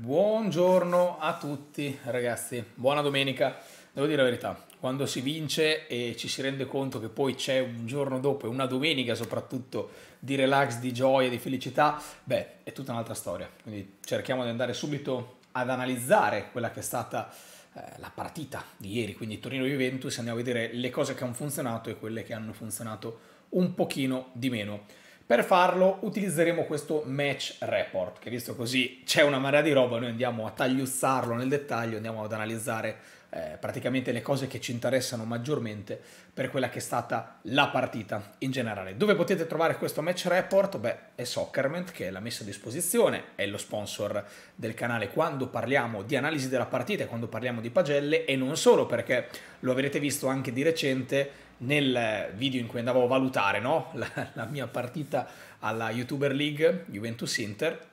Buongiorno a tutti ragazzi, buona domenica. Devo dire la verità, quando si vince e ci si rende conto che poi c'è un giorno dopo e una domenica soprattutto di relax, di gioia, di felicità, beh, è tutta un'altra storia. Quindi cerchiamo di andare subito ad analizzare quella che è stata eh, la partita di ieri, quindi Torino-Juventus, andiamo a vedere le cose che hanno funzionato e quelle che hanno funzionato un pochino di meno. Per farlo utilizzeremo questo match report, che visto così c'è una marea di roba, noi andiamo a tagliuzzarlo nel dettaglio, andiamo ad analizzare eh, praticamente le cose che ci interessano maggiormente per quella che è stata la partita in generale. Dove potete trovare questo match report? Beh, è Soccerment che l'ha messo a disposizione, è lo sponsor del canale quando parliamo di analisi della partita e quando parliamo di pagelle e non solo perché lo avrete visto anche di recente nel video in cui andavo a valutare no? la, la, mia partita alla YouTuber League Juventus Inter.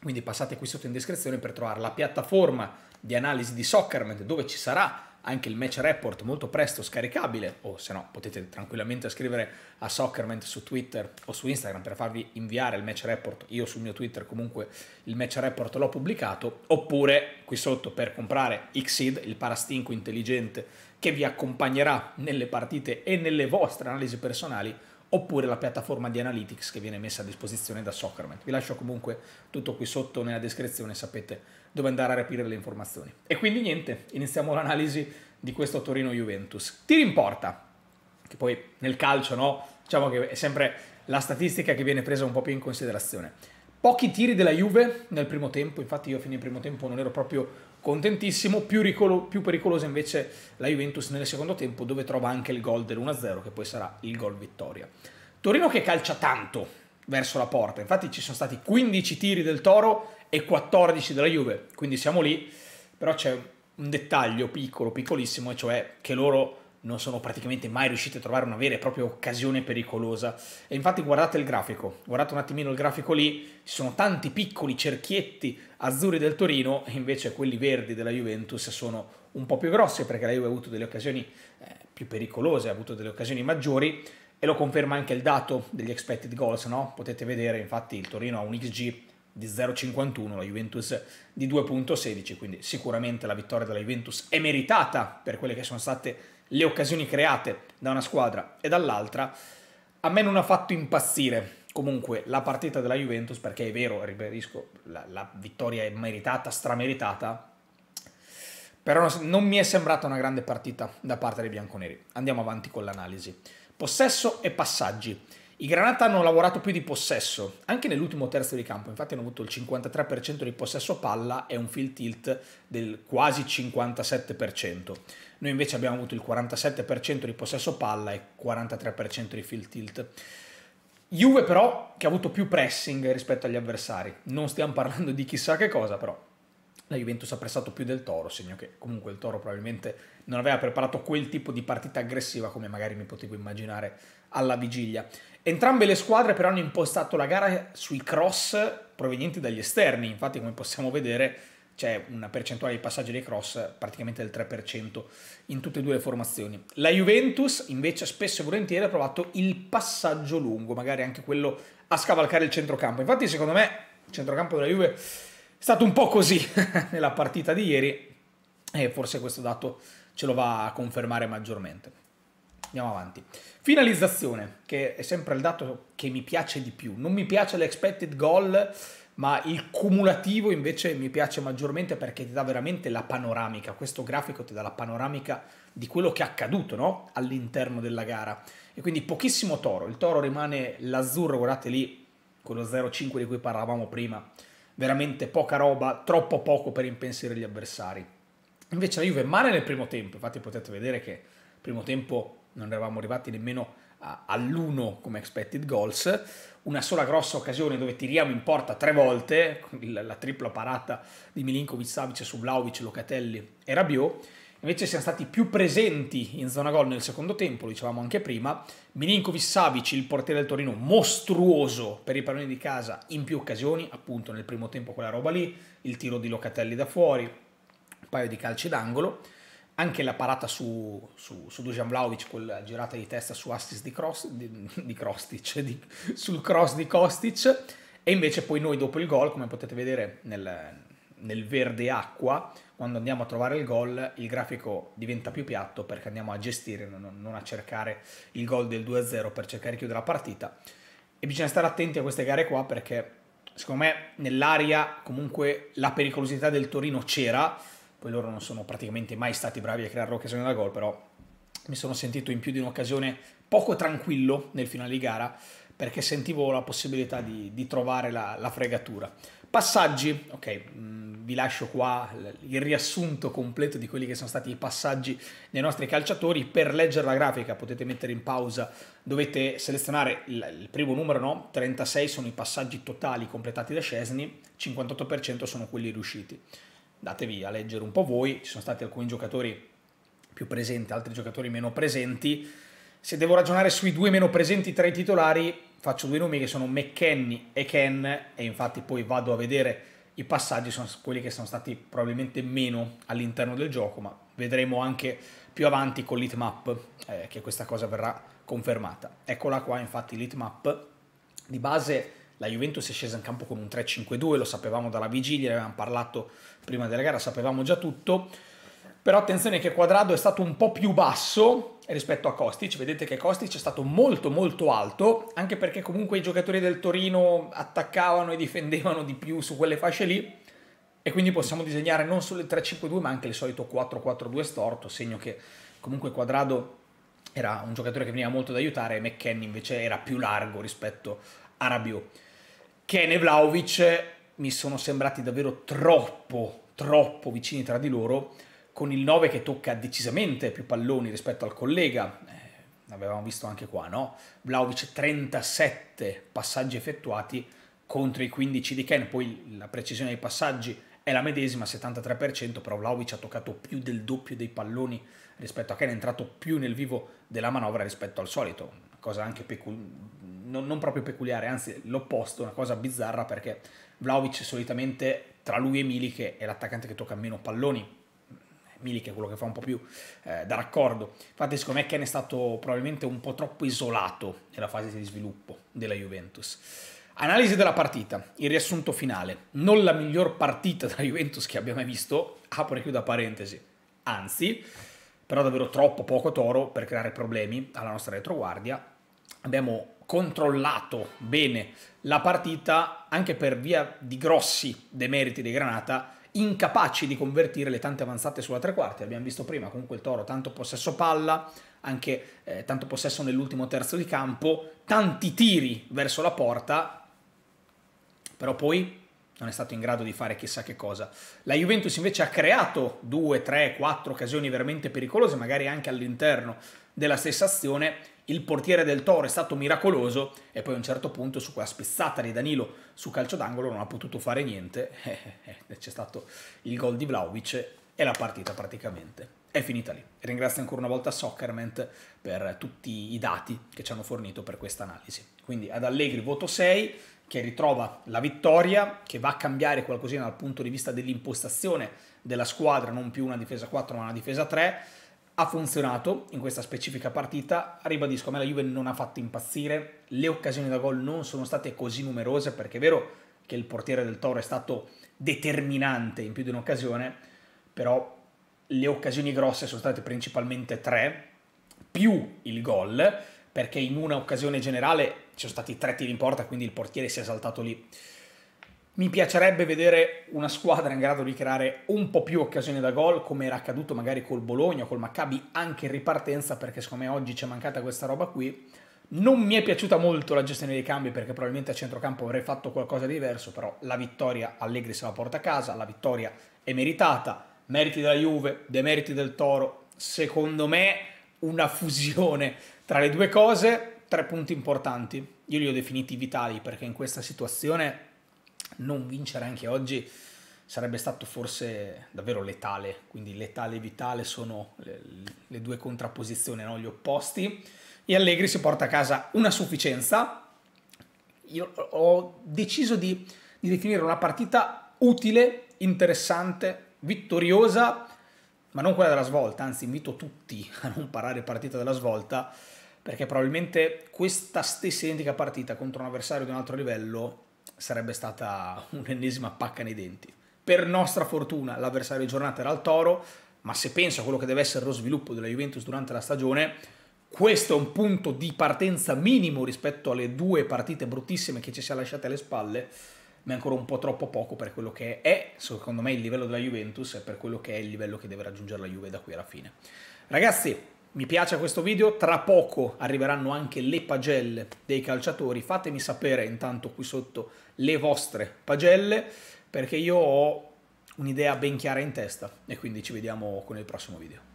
Quindi passate qui sotto in descrizione per trovare la piattaforma di analisi di Soccerment dove ci sarà anche il match report molto presto scaricabile o se no potete tranquillamente scrivere a Soccerment su Twitter o su Instagram per farvi inviare il match report io sul mio Twitter comunque il match report l'ho pubblicato oppure qui sotto per comprare Xid il parastinco intelligente che vi accompagnerà nelle partite e nelle vostre analisi personali oppure la piattaforma di Analytics che viene messa a disposizione da Soccerment vi lascio comunque tutto qui sotto nella descrizione sapete dove andare a rapire le informazioni. E quindi niente, iniziamo l'analisi di questo Torino-Juventus. Ti rimporta, che poi nel calcio, no? Diciamo che è sempre la statistica che viene presa un po' più in considerazione. Pochi tiri della Juve nel primo tempo, infatti io a fine primo tempo non ero proprio contentissimo, più, ricolo, più pericolosa invece la Juventus nel secondo tempo dove trova anche il gol dell'1-0 che poi sarà il gol vittoria. Torino che calcia tanto verso la porta, infatti ci sono stati 15 tiri del Toro e 14 della Juve, quindi siamo lì, però c'è un dettaglio piccolo, piccolissimo, e cioè che loro non sono praticamente mai riusciti a trovare una vera e propria occasione pericolosa. E infatti guardate il grafico, guardate un attimino il grafico lì, ci sono tanti piccoli cerchietti azzurri del Torino, e invece quelli verdi della Juventus sono un po' più grossi perché la Juve ha avuto delle occasioni eh, più pericolose, ha avuto delle occasioni maggiori e lo conferma anche il dato degli expected goals, no? Potete vedere infatti il Torino ha un XG di 0,51, la Juventus di 2,16, quindi sicuramente la vittoria della Juventus è meritata per quelle che sono state le occasioni create da una squadra e dall'altra. A me non ha fatto impazzire comunque la partita della Juventus, perché è vero, ribadisco, la, la, vittoria è meritata, strameritata, però non mi è sembrata una grande partita da parte dei bianconeri. Andiamo avanti con l'analisi. Possesso e passaggi. I Granata hanno lavorato più di possesso, anche nell'ultimo terzo di campo, infatti hanno avuto il 53% di possesso palla e un field tilt del quasi 57%. Noi invece abbiamo avuto il 47% di possesso palla e 43% di field tilt. Juve però che ha avuto più pressing rispetto agli avversari, non stiamo parlando di chissà che cosa però, la Juventus ha prestato più del Toro, segno che comunque il Toro probabilmente non aveva preparato quel tipo di partita aggressiva come magari mi potevo immaginare alla vigilia. Entrambe le squadre però hanno impostato la gara sui cross provenienti dagli esterni, infatti come possiamo vedere c'è una percentuale di passaggi dei cross praticamente del 3% in tutte e due le formazioni. La Juventus invece spesso e volentieri ha provato il passaggio lungo, magari anche quello a scavalcare il centrocampo. Infatti secondo me il centrocampo della Juve è stato un po' così nella partita di ieri e forse questo dato ce lo va a confermare maggiormente. Andiamo avanti. Finalizzazione, che è sempre il dato che mi piace di più. Non mi piace l'expected goal, ma il cumulativo invece mi piace maggiormente perché ti dà veramente la panoramica. Questo grafico ti dà la panoramica di quello che è accaduto no? all'interno della gara. E quindi pochissimo toro. Il toro rimane l'azzurro, guardate lì, quello 0,5 di cui parlavamo prima veramente poca roba, troppo poco per impensierire gli avversari. Invece la Juve male nel primo tempo, infatti potete vedere che nel primo tempo non eravamo arrivati nemmeno all'1 come expected goals, una sola grossa occasione dove tiriamo in porta tre volte, la tripla parata di Milinkovic, Savic su Locatelli e Rabiot, invece siano stati più presenti in zona gol nel secondo tempo, lo dicevamo anche prima. Milinkovic Savic, il portiere del Torino, mostruoso per i palloni di casa in più occasioni, appunto nel primo tempo quella roba lì, il tiro di Locatelli da fuori, un paio di calci d'angolo, anche la parata su, su, su Dujan Vlaovic, quella girata di testa su assist di, cross, di, di Krostic, di, sul cross di Kostic, e invece poi noi dopo il gol, come potete vedere nel, nel verde acqua, quando andiamo a trovare il gol il grafico diventa più piatto perché andiamo a gestire, non, non a cercare il gol del 2-0 per cercare di chiudere la partita. E bisogna stare attenti a queste gare qua perché secondo me nell'aria comunque la pericolosità del Torino c'era, poi loro non sono praticamente mai stati bravi a creare l'occasione da gol, però mi sono sentito in più di un'occasione poco tranquillo nel finale di gara perché sentivo la possibilità di, di trovare la, la fregatura. Passaggi, ok, mm, vi lascio qua il riassunto completo di quelli che sono stati i passaggi dei nostri calciatori. Per leggere la grafica potete mettere in pausa, dovete selezionare il, primo numero, no? 36 sono i passaggi totali completati da Scesni, 58% sono quelli riusciti. Datevi a leggere un po' voi, ci sono stati alcuni giocatori più presenti, altri giocatori meno presenti. Se devo ragionare sui due meno presenti tra i titolari, faccio due nomi che sono McKenny e Ken e infatti poi vado a vedere i passaggi, sono quelli che sono stati probabilmente meno all'interno del gioco, ma vedremo anche più avanti con l'itmap eh, che questa cosa verrà confermata. Eccola qua infatti l'itmap, di base la Juventus è scesa in campo con un 3-5-2, lo sapevamo dalla vigilia, ne avevamo parlato prima della gara, sapevamo già tutto, però attenzione che Quadrado è stato un po' più basso rispetto a Kostic, vedete che Kostic è stato molto molto alto, anche perché comunque i giocatori del Torino attaccavano e difendevano di più su quelle fasce lì e quindi possiamo disegnare non solo il 3-5-2 ma anche il solito 4-4-2 storto, segno che comunque Quadrado era un giocatore che veniva molto ad aiutare e McKenny invece era più largo rispetto a Rabiot. Ken e Vlaovic mi sono sembrati davvero troppo, troppo vicini tra di loro con il 9 che tocca decisamente più palloni rispetto al collega, eh, l'avevamo visto anche qua, no? Vlaovic 37 passaggi effettuati contro i 15 di Ken, poi la precisione dei passaggi è la medesima, 73%, però Vlaovic ha toccato più del doppio dei palloni rispetto a Ken, è entrato più nel vivo della manovra rispetto al solito, cosa anche non, non, proprio peculiare, anzi l'opposto, una cosa bizzarra perché Vlaovic solitamente tra lui e Milik è l'attaccante che tocca meno palloni Milik è quello che fa un po' più eh, da raccordo. Infatti secondo me Ken è stato probabilmente un po' troppo isolato nella fase di sviluppo della Juventus. Analisi della partita, il riassunto finale. Non la miglior partita della Juventus che abbia mai visto, apro e chiudo parentesi. Anzi, però davvero troppo poco toro per creare problemi alla nostra retroguardia. Abbiamo controllato bene la partita anche per via di grossi demeriti dei Granata incapaci di convertire le tante avanzate sulla tre quarti. Abbiamo visto prima comunque il toro tanto possesso palla, anche eh, tanto possesso nell'ultimo terzo di campo, tanti tiri verso la porta, però poi non è stato in grado di fare chissà che cosa. La Juventus invece ha creato due, tre, quattro occasioni veramente pericolose, magari anche all'interno della stessa azione, il portiere del Toro è stato miracoloso e poi a un certo punto su quella spezzata di Danilo su calcio d'angolo non ha potuto fare niente, eh, eh, c'è stato il gol di Vlaovic e la partita praticamente è finita lì. Ringrazio ancora una volta Soccerment per tutti i dati che ci hanno fornito per questa analisi. Quindi ad Allegri voto 6 che ritrova la vittoria, che va a cambiare qualcosina dal punto di vista dell'impostazione della squadra, non più una difesa 4 ma una difesa 3 ha funzionato in questa specifica partita, ribadisco, a me la Juve non ha fatto impazzire, le occasioni da gol non sono state così numerose perché è vero che il portiere del Toro è stato determinante in più di un'occasione, però le occasioni grosse sono state principalmente tre, più il gol, perché in una occasione generale ci sono stati tre tiri in porta, quindi il portiere si è saltato lì. Mi piacerebbe vedere una squadra in grado di creare un po' più occasioni da gol, come era accaduto magari col Bologna, col Maccabi, anche in ripartenza, perché secondo me oggi c'è mancata questa roba qui. Non mi è piaciuta molto la gestione dei cambi, perché probabilmente a centrocampo avrei fatto qualcosa di diverso, però la vittoria Allegri se la porta a casa, la vittoria è meritata, meriti della Juve, demeriti del Toro, secondo me una fusione tra le due cose, tre punti importanti. Io li ho definiti vitali, perché in questa situazione non vincere anche oggi sarebbe stato forse davvero letale, quindi letale e vitale sono le, le due contrapposizioni, no? gli opposti, e Allegri si porta a casa una sufficienza, io ho deciso di, di definire una partita utile, interessante, vittoriosa, ma non quella della svolta, anzi invito tutti a non parare partita della svolta, perché probabilmente questa stessa identica partita contro un avversario di un altro livello sarebbe stata un'ennesima pacca nei denti. Per nostra fortuna l'avversario di giornata era il Toro, ma se penso a quello che deve essere lo sviluppo della Juventus durante la stagione, questo è un punto di partenza minimo rispetto alle due partite bruttissime che ci si è lasciate alle spalle, ma è ancora un po' troppo poco per quello che è, secondo me, il livello della Juventus e per quello che è il livello che deve raggiungere la Juve da qui alla fine. Ragazzi, mi piace questo video, tra poco arriveranno anche le pagelle dei calciatori, fatemi sapere intanto qui sotto le vostre pagelle perché io ho un'idea ben chiara in testa e quindi ci vediamo con il prossimo video.